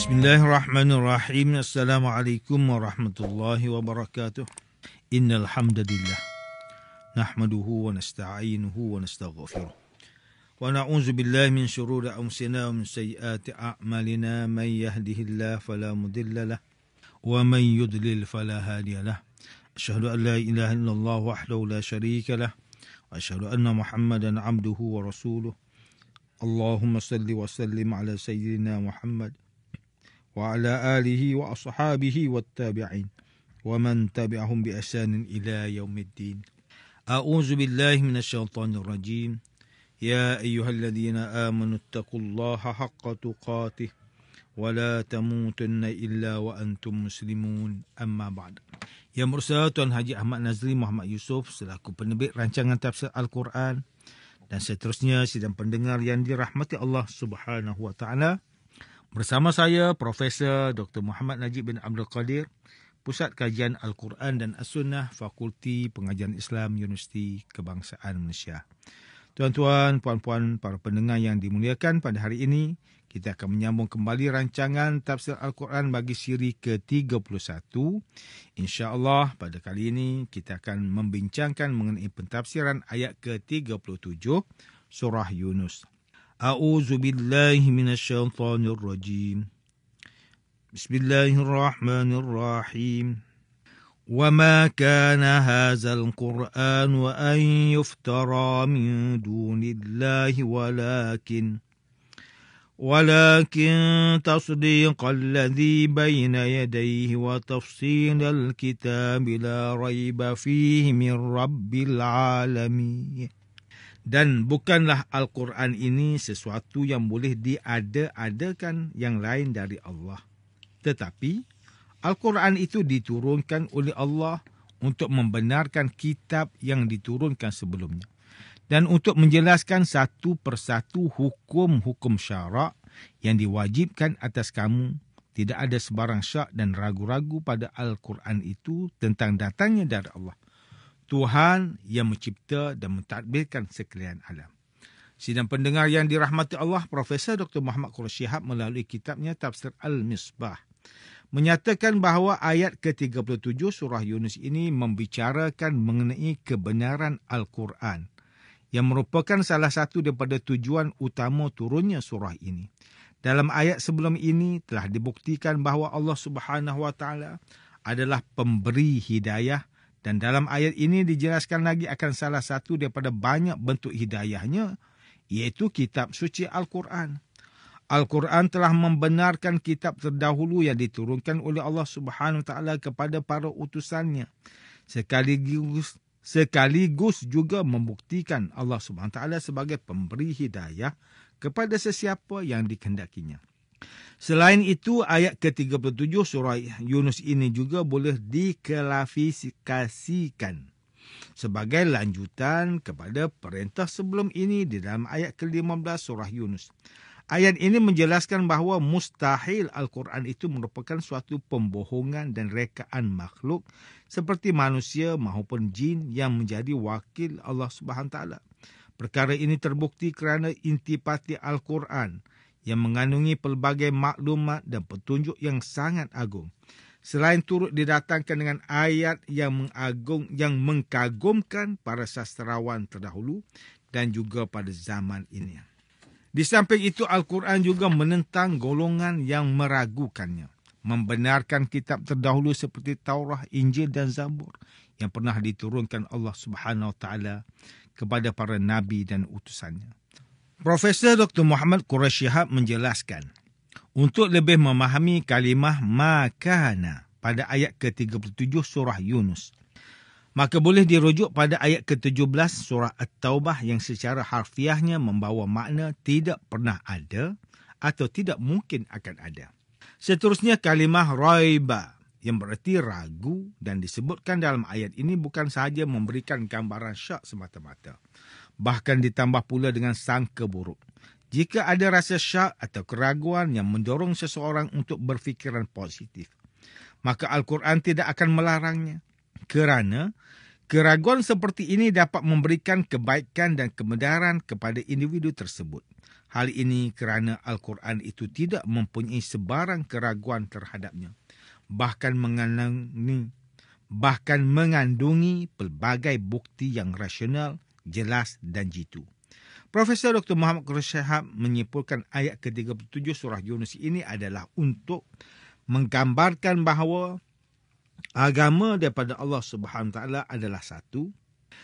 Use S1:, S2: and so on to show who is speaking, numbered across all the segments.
S1: بسم الله الرحمن الرحيم السلام عليكم ورحمة الله وبركاته إن الحمد لله نحمده ونستعينه ونستغفره ونعوذ بالله من شرور أنفسنا ومن سيئات أعمالنا من يهده الله فلا مضل له ومن يضلل فلا هادي له أشهد أن لا إله إلا الله وحده لا شريك له أشهد أن محمدا عبده ورسوله اللهم صل وسلم على سيدنا محمد وعلى آله وأصحابه والتابعين ومن تبعهم بإحسان إلى يوم الدين أعوذ بالله من الشيطان الرجيم يا أيها الذين آمنوا اتقوا الله حق تقاته ولا تموتن إلا وأنتم مسلمون أما بعد يا مرسل Tuan Haji Ahmad Nazri Muhammad Yusuf selaku penerbit rancangan tafsir Al-Quran dan seterusnya sidang pendengar yang dirahmati Allah Subhanahu wa taala Bersama saya Profesor Dr. Muhammad Najib bin Abdul Qadir, Pusat Kajian Al-Quran dan As-Sunnah Fakulti Pengajian Islam Universiti Kebangsaan Malaysia. Tuan-tuan, puan-puan, para pendengar yang dimuliakan pada hari ini, kita akan menyambung kembali rancangan Tafsir Al-Quran bagi siri ke-31. Insya Allah pada kali ini kita akan membincangkan mengenai pentafsiran ayat ke-37 Surah Yunus. أعوذ بالله من الشيطان الرجيم بسم الله الرحمن الرحيم وما كان هذا القرآن أن يفترى من دون الله ولكن ولكن تصديق الذي بين يديه وتفصيل الكتاب لا ريب فيه من رب العالمين dan bukanlah Al-Quran ini sesuatu yang boleh diada-adakan yang lain dari Allah. Tetapi, Al-Quran itu diturunkan oleh Allah untuk membenarkan kitab yang diturunkan sebelumnya dan untuk menjelaskan satu persatu hukum-hukum syarak yang diwajibkan atas kamu. Tidak ada sebarang syak dan ragu-ragu pada Al-Quran itu tentang datangnya dari Allah. Tuhan yang mencipta dan mentadbirkan sekalian alam. Sidang pendengar yang dirahmati Allah, Profesor Dr. Muhammad Qura Syihab melalui kitabnya Tafsir Al-Misbah menyatakan bahawa ayat ke-37 surah Yunus ini membicarakan mengenai kebenaran Al-Quran yang merupakan salah satu daripada tujuan utama turunnya surah ini. Dalam ayat sebelum ini telah dibuktikan bahawa Allah Subhanahu adalah pemberi hidayah dan dalam ayat ini dijelaskan lagi akan salah satu daripada banyak bentuk hidayahnya, iaitu kitab suci Al-Quran. Al-Quran telah membenarkan kitab terdahulu yang diturunkan oleh Allah Subhanahu taala kepada para utusannya. Sekaligus sekaligus juga membuktikan Allah Subhanahu taala sebagai pemberi hidayah kepada sesiapa yang dikehendakinya. Selain itu ayat ke-37 surah Yunus ini juga boleh dikelafisikasikan sebagai lanjutan kepada perintah sebelum ini di dalam ayat ke-15 surah Yunus. Ayat ini menjelaskan bahawa mustahil Al-Quran itu merupakan suatu pembohongan dan rekaan makhluk seperti manusia maupun jin yang menjadi wakil Allah Subhanahu Taala. Perkara ini terbukti kerana intipati Al-Quran yang mengandungi pelbagai maklumat dan petunjuk yang sangat agung. Selain turut didatangkan dengan ayat yang mengagung yang mengkagumkan para sastrawan terdahulu dan juga pada zaman ini. Di samping itu Al-Quran juga menentang golongan yang meragukannya, membenarkan kitab terdahulu seperti Taurat, Injil dan Zabur yang pernah diturunkan Allah Subhanahu Wa Taala kepada para nabi dan utusannya. Profesor Dr. Muhammad Quraish Shihab menjelaskan, untuk lebih memahami kalimah makana pada ayat ke-37 surah Yunus, maka boleh dirujuk pada ayat ke-17 surah At-Taubah yang secara harfiahnya membawa makna tidak pernah ada atau tidak mungkin akan ada. Seterusnya kalimah raiba yang bererti ragu dan disebutkan dalam ayat ini bukan sahaja memberikan gambaran syak semata-mata bahkan ditambah pula dengan sangka buruk. Jika ada rasa syak atau keraguan yang mendorong seseorang untuk berfikiran positif, maka Al-Quran tidak akan melarangnya. Kerana keraguan seperti ini dapat memberikan kebaikan dan kemedaran kepada individu tersebut. Hal ini kerana Al-Quran itu tidak mempunyai sebarang keraguan terhadapnya. Bahkan mengandungi, bahkan mengandungi pelbagai bukti yang rasional jelas dan jitu. Profesor Dr. Muhammad Qurshahab menyimpulkan ayat ke-37 surah Yunus ini adalah untuk menggambarkan bahawa agama daripada Allah Subhanahu Wa taala adalah satu.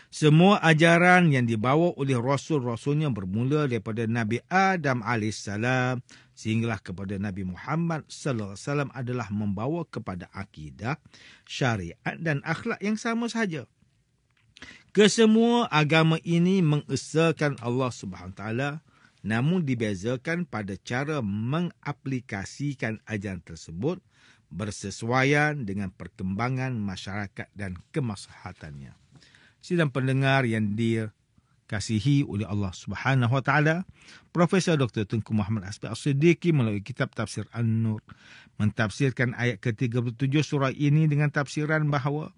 S1: Semua ajaran yang dibawa oleh rasul-rasulnya bermula daripada Nabi Adam alaihissalam sehinggalah kepada Nabi Muhammad sallallahu alaihi wasallam adalah membawa kepada akidah, syariat dan akhlak yang sama sahaja. Kesemua agama ini mengesahkan Allah Subhanahu taala namun dibezakan pada cara mengaplikasikan ajaran tersebut bersesuaian dengan perkembangan masyarakat dan kemaslahatannya. Sidang pendengar yang kasihi oleh Allah Subhanahu wa taala, Profesor Dr. Tunku Muhammad Asbi Al-Siddiqi melalui kitab Tafsir An-Nur mentafsirkan ayat ke-37 surah ini dengan tafsiran bahawa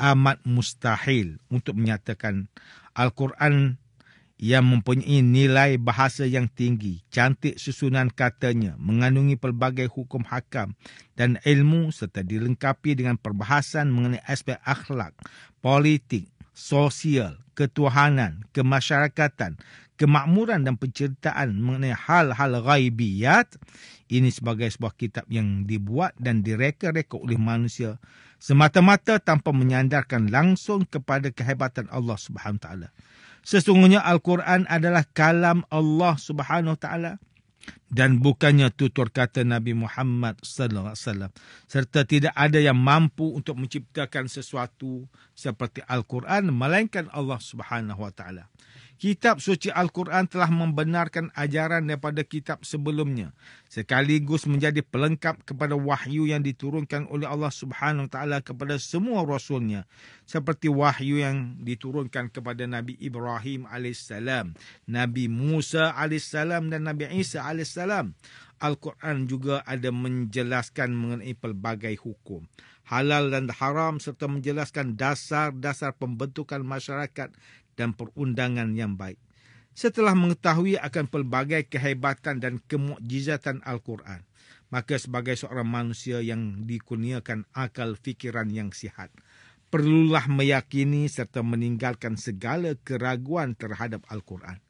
S1: amat mustahil untuk menyatakan Al-Quran yang mempunyai nilai bahasa yang tinggi, cantik susunan katanya, mengandungi pelbagai hukum hakam dan ilmu serta dilengkapi dengan perbahasan mengenai aspek akhlak, politik, sosial, ketuhanan, kemasyarakatan, kemakmuran dan penceritaan mengenai hal-hal ghaibiyat ini sebagai sebuah kitab yang dibuat dan direka-reka oleh manusia semata-mata tanpa menyandarkan langsung kepada kehebatan Allah Subhanahu taala. Sesungguhnya Al-Quran adalah kalam Allah Subhanahu taala dan bukannya tutur kata Nabi Muhammad sallallahu alaihi wasallam serta tidak ada yang mampu untuk menciptakan sesuatu seperti Al-Quran melainkan Allah Subhanahu wa taala kitab suci Al-Quran telah membenarkan ajaran daripada kitab sebelumnya sekaligus menjadi pelengkap kepada wahyu yang diturunkan oleh Allah Subhanahu taala kepada semua rasulnya seperti wahyu yang diturunkan kepada Nabi Ibrahim alaihissalam, Nabi Musa alaihissalam dan Nabi Isa alaihissalam. Al-Quran juga ada menjelaskan mengenai pelbagai hukum halal dan haram serta menjelaskan dasar-dasar pembentukan masyarakat dan perundangan yang baik. Setelah mengetahui akan pelbagai kehebatan dan kemukjizatan Al-Quran, maka sebagai seorang manusia yang dikurniakan akal fikiran yang sihat, perlulah meyakini serta meninggalkan segala keraguan terhadap Al-Quran.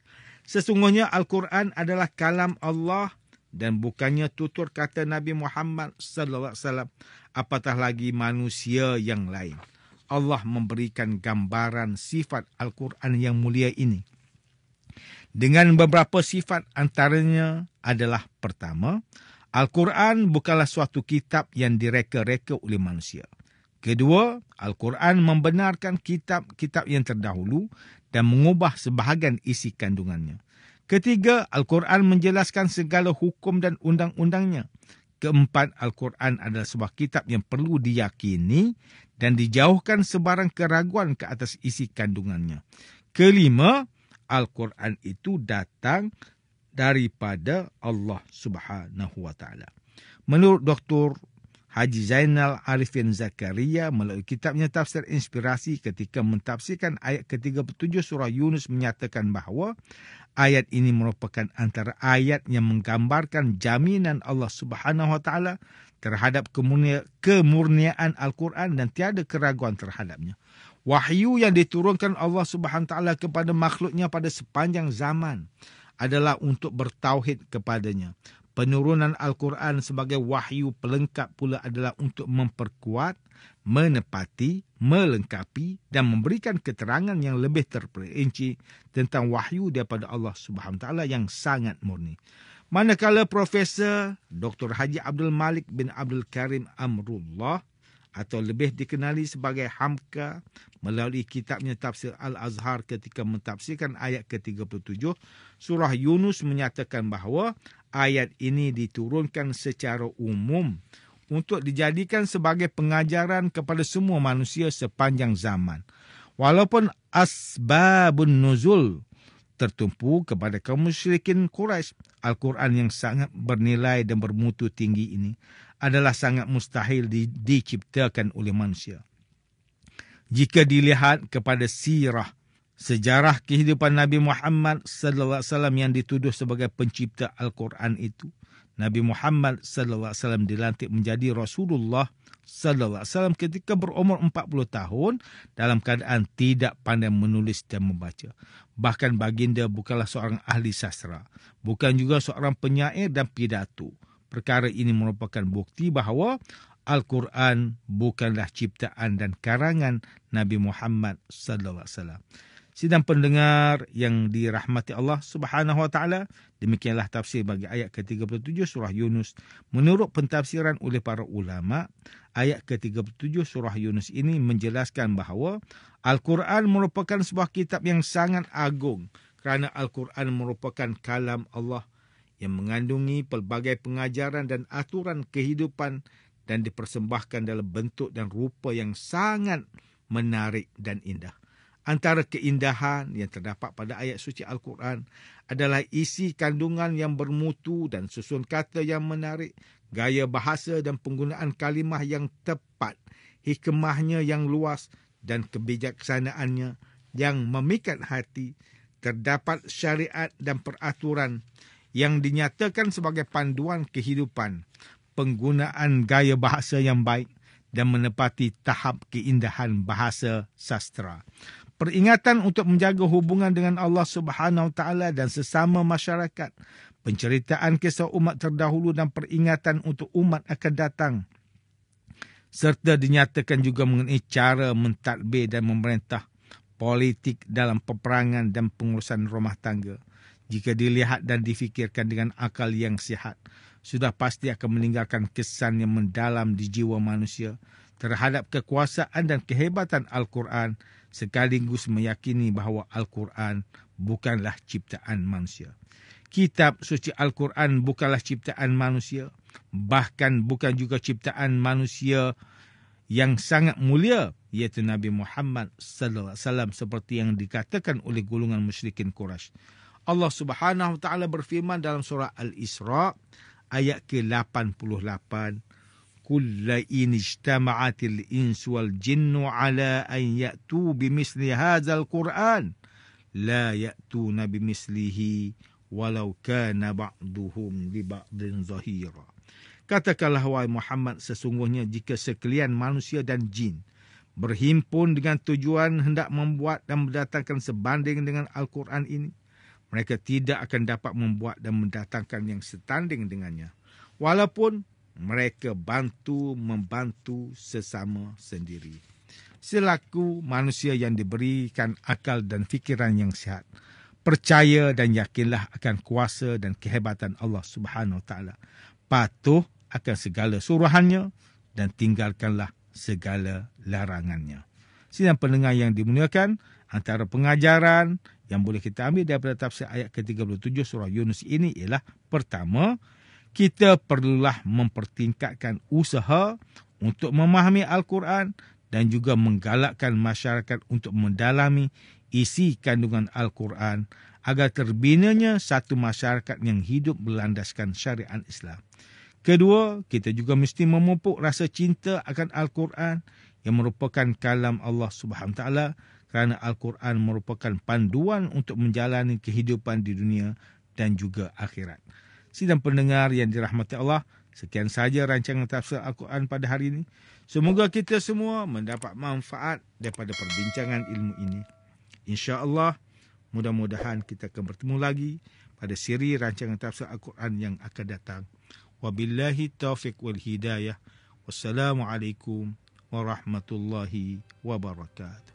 S1: Sesungguhnya Al-Quran adalah kalam Allah dan bukannya tutur kata Nabi Muhammad sallallahu alaihi wasallam apatah lagi manusia yang lain. Allah memberikan gambaran sifat Al-Quran yang mulia ini. Dengan beberapa sifat antaranya adalah pertama, Al-Quran bukanlah suatu kitab yang direka-reka oleh manusia. Kedua, Al-Quran membenarkan kitab-kitab yang terdahulu dan mengubah sebahagian isi kandungannya. Ketiga, Al-Quran menjelaskan segala hukum dan undang-undangnya. Keempat, Al-Quran adalah sebuah kitab yang perlu diyakini dan dijauhkan sebarang keraguan ke atas isi kandungannya. Kelima, Al-Quran itu datang daripada Allah Subhanahu wa taala. Menurut Dr. Haji Zainal Arifin Zakaria melalui kitabnya Tafsir Inspirasi ketika mentafsirkan ayat ke-37 surah Yunus menyatakan bahawa ayat ini merupakan antara ayat yang menggambarkan jaminan Allah Subhanahu wa taala terhadap kemurnia, kemurniaan Al-Quran dan tiada keraguan terhadapnya. Wahyu yang diturunkan Allah Subhanahu taala kepada makhluknya pada sepanjang zaman adalah untuk bertauhid kepadanya. Penurunan Al-Quran sebagai wahyu pelengkap pula adalah untuk memperkuat, menepati, melengkapi dan memberikan keterangan yang lebih terperinci tentang wahyu daripada Allah Subhanahu taala yang sangat murni. Manakala Profesor Dr. Haji Abdul Malik bin Abdul Karim Amrullah atau lebih dikenali sebagai Hamka melalui kitabnya Tafsir Al-Azhar ketika mentafsirkan ayat ke-37 surah Yunus menyatakan bahawa ayat ini diturunkan secara umum untuk dijadikan sebagai pengajaran kepada semua manusia sepanjang zaman. Walaupun asbabun nuzul tertumpu kepada kaum musyrikin Quraisy. Al-Quran yang sangat bernilai dan bermutu tinggi ini adalah sangat mustahil di, diciptakan oleh manusia. Jika dilihat kepada sirah sejarah kehidupan Nabi Muhammad sallallahu alaihi wasallam yang dituduh sebagai pencipta Al-Quran itu, Nabi Muhammad sallallahu alaihi wasallam dilantik menjadi Rasulullah sallallahu alaihi wasallam ketika berumur 40 tahun dalam keadaan tidak pandai menulis dan membaca. Bahkan baginda bukanlah seorang ahli sastra, bukan juga seorang penyair dan pidato. Perkara ini merupakan bukti bahawa Al-Quran bukanlah ciptaan dan karangan Nabi Muhammad sallallahu alaihi wasallam. Sidang pendengar yang dirahmati Allah Subhanahu wa taala, Demikianlah tafsir bagi ayat ke-37 surah Yunus. Menurut pentafsiran oleh para ulama, ayat ke-37 surah Yunus ini menjelaskan bahawa Al-Quran merupakan sebuah kitab yang sangat agung kerana Al-Quran merupakan kalam Allah yang mengandungi pelbagai pengajaran dan aturan kehidupan dan dipersembahkan dalam bentuk dan rupa yang sangat menarik dan indah. Antara keindahan yang terdapat pada ayat suci Al-Quran adalah isi kandungan yang bermutu dan susun kata yang menarik, gaya bahasa dan penggunaan kalimah yang tepat, hikmahnya yang luas dan kebijaksanaannya yang memikat hati. Terdapat syariat dan peraturan yang dinyatakan sebagai panduan kehidupan, penggunaan gaya bahasa yang baik dan menepati tahap keindahan bahasa sastra peringatan untuk menjaga hubungan dengan Allah Subhanahu Wa Taala dan sesama masyarakat, penceritaan kisah umat terdahulu dan peringatan untuk umat akan datang. Serta dinyatakan juga mengenai cara mentadbir dan memerintah politik dalam peperangan dan pengurusan rumah tangga. Jika dilihat dan difikirkan dengan akal yang sihat, sudah pasti akan meninggalkan kesan yang mendalam di jiwa manusia terhadap kekuasaan dan kehebatan Al-Quran sekaligus meyakini bahawa Al-Quran bukanlah ciptaan manusia. Kitab suci Al-Quran bukanlah ciptaan manusia, bahkan bukan juga ciptaan manusia yang sangat mulia iaitu Nabi Muhammad sallallahu alaihi wasallam seperti yang dikatakan oleh golongan musyrikin Quraisy. Allah Subhanahu wa taala berfirman dalam surah Al-Isra ayat ke-88 كل إن اجتمعت الإنس والجن على أن يأتوا بمثل هذا القرآن لا يأتون بمثله ولو كان بعضهم لبعض ظهيرا Katakanlah wahai Muhammad sesungguhnya jika sekalian manusia dan jin berhimpun dengan tujuan hendak membuat dan mendatangkan sebanding dengan Al-Quran ini mereka tidak akan dapat membuat dan mendatangkan yang setanding dengannya walaupun mereka bantu membantu sesama sendiri. Selaku manusia yang diberikan akal dan fikiran yang sihat, percaya dan yakinlah akan kuasa dan kehebatan Allah Subhanahu Wa Patuh akan segala suruhannya dan tinggalkanlah segala larangannya. Sidang pendengar yang dimuliakan, antara pengajaran yang boleh kita ambil daripada tafsir ayat ke-37 surah Yunus ini ialah pertama, kita perlulah mempertingkatkan usaha untuk memahami Al-Quran dan juga menggalakkan masyarakat untuk mendalami isi kandungan Al-Quran agar terbinanya satu masyarakat yang hidup berlandaskan syariat Islam. Kedua, kita juga mesti memupuk rasa cinta akan Al-Quran yang merupakan kalam Allah Subhanahu Taala kerana Al-Quran merupakan panduan untuk menjalani kehidupan di dunia dan juga akhirat sidang pendengar yang dirahmati Allah. Sekian sahaja rancangan tafsir Al-Quran pada hari ini. Semoga kita semua mendapat manfaat daripada perbincangan ilmu ini. Insya Allah. mudah-mudahan kita akan bertemu lagi pada siri rancangan tafsir Al-Quran yang akan datang. Wabillahi taufiq wal hidayah. Wassalamualaikum warahmatullahi wabarakatuh.